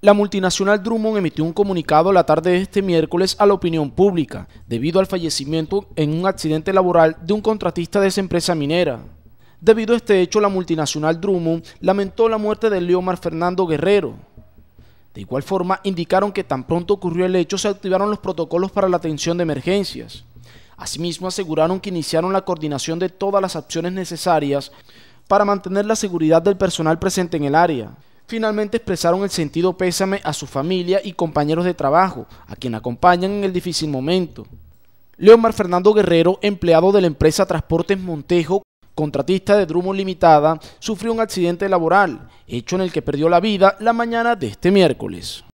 La multinacional Drummond emitió un comunicado la tarde de este miércoles a la opinión pública, debido al fallecimiento en un accidente laboral de un contratista de esa empresa minera. Debido a este hecho, la multinacional Drummond lamentó la muerte de Leomar Fernando Guerrero. De igual forma, indicaron que tan pronto ocurrió el hecho se activaron los protocolos para la atención de emergencias. Asimismo, aseguraron que iniciaron la coordinación de todas las acciones necesarias para mantener la seguridad del personal presente en el área finalmente expresaron el sentido pésame a su familia y compañeros de trabajo, a quien acompañan en el difícil momento. Leomar Fernando Guerrero, empleado de la empresa Transportes Montejo, contratista de Drummond Limitada, sufrió un accidente laboral, hecho en el que perdió la vida la mañana de este miércoles.